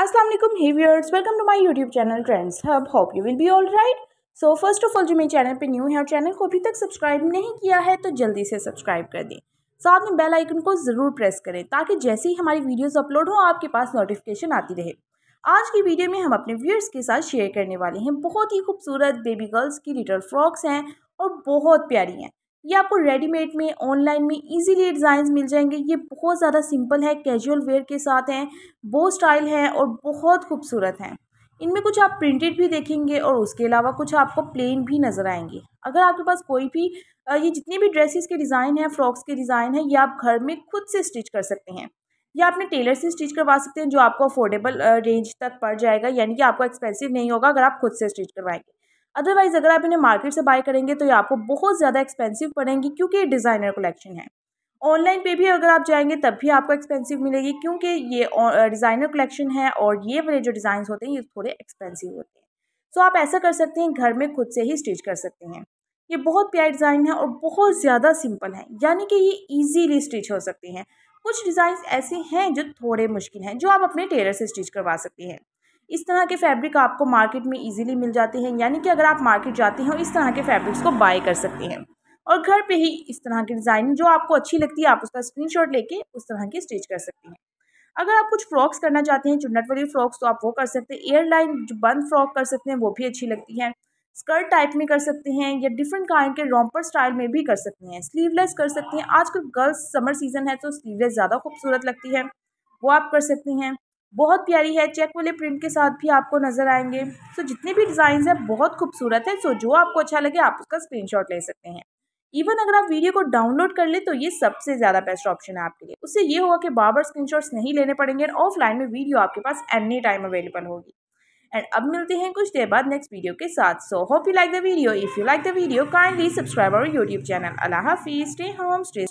Aslam hey welcome to my my YouTube चैनल Trends Hub hope you will be all right so first of जो मेरे channel पे new है और channel को अभी तक सब्सक्राइब नहीं किया है तो जल्दी से सब्सक्राइब कर दें साथ में बेल आइकन को ज़रूर प्रेस करें ताकि जैसे ही हमारी वीडियोस अपलोड हो आपके पास नोटिफिकेशन आती रहे आज की वीडियो में हम अपने व्यूअर्स के साथ शेयर करने वाले हैं बहुत ही खूबसूरत बेबी गर्ल्स की लिटल फ्रॉक्स हैं और बहुत प्यारी हैं ये आपको रेडीमेड में ऑनलाइन में इजीली डिज़ाइन मिल जाएंगे ये बहुत ज़्यादा सिंपल है कैजुअल वेयर के साथ हैं बो स्टाइल है और बहुत खूबसूरत हैं इनमें कुछ आप प्रिंटेड भी देखेंगे और उसके अलावा कुछ आपको प्लेन भी नज़र आएंगे अगर आपके पास कोई भी ये जितने भी ड्रेसेस के डिज़ाइन हैं फ्रॉक्स के डिज़ाइन हैं ये आप घर में खुद से स्टिच कर सकते हैं या आपने टेलर से स्टिच करवा सकते हैं जो आपको अफोर्डेबल रेंज तक पड़ जाएगा यानी कि आपको एक्सपेंसिव नहीं होगा अगर आप खुद से स्टिच करवाएंगे अदरवाइज़ अगर आप इन्हें मार्केट से बाय करेंगे तो ये आपको बहुत ज़्यादा एक्सपेंसिव पड़ेंगी क्योंकि ये डिज़ाइनर कलेक्शन है ऑनलाइन पे भी अगर आप जाएंगे तब भी आपको एक्सपेंसिव मिलेगी क्योंकि ये डिज़ाइनर कलेक्शन है और ये वाले जो डिज़ाइन होते हैं ये थोड़े एक्सपेंसिव होते हैं सो आप ऐसा कर सकते हैं घर में खुद से ही स्टिच कर सकते हैं ये बहुत प्यारे डिज़ाइन है और बहुत ज़्यादा सिंपल है यानी कि ये ईजीली स्टिच हो सकते हैं कुछ डिज़ाइन ऐसे हैं जो थोड़े मुश्किल हैं जो आप अपने टेलर से स्टिच करवा सकते हैं इस तरह के फैब्रिक आपको मार्केट में इजीली मिल जाते हैं यानी कि अगर आप मार्केट जाते हैं और इस तरह के फैब्रिक्स को बाय कर सकते हैं और घर पे ही इस तरह की डिज़ाइन जो आपको अच्छी लगती है आप उसका स्क्रीनशॉट लेके उस तरह की स्टिच कर सकते हैं अगर आप कुछ फ्रॉक्स करना चाहते हैं चुन्नट वाली फ्रॉक्स तो आप वो कर सकते हैं एयरलाइन जो बंद फ्रॉक कर सकते हैं वो भी अच्छी लगती है स्कर्ट टाइप में कर सकते हैं या डिफरेंट काइंड के रॉम्पर स्टाइल में भी कर सकते हैं स्लीवलेस कर सकते हैं आजकल गर्ल्स समर सीज़न है तो स्लीवलेस ज़्यादा खूबसूरत लगती है वो आप कर सकती हैं बहुत प्यारी है चेक वाले प्रिंट के साथ भी आपको नज़र आएंगे सो तो जितने भी डिज़ाइन है बहुत खूबसूरत है सो तो जो आपको अच्छा लगे आप उसका स्क्रीन ले सकते हैं इवन अगर आप वीडियो को डाउनलोड कर ले तो ये सबसे ज़्यादा बेस्ट ऑप्शन है आपके लिए उससे ये होगा कि बार बार स्क्रीनशॉट्स नहीं लेने पड़ेंगे और ऑफलाइन में वीडियो आपके पास एनी टाइम अवेलेबल होगी एंड अब मिलते हैं कुछ देर बाद नेक्स्ट वीडियो के साथ so hope you like the video if you like the video kindly subscribe our YouTube channel अल्लाह हाफी स्टे होम स्टे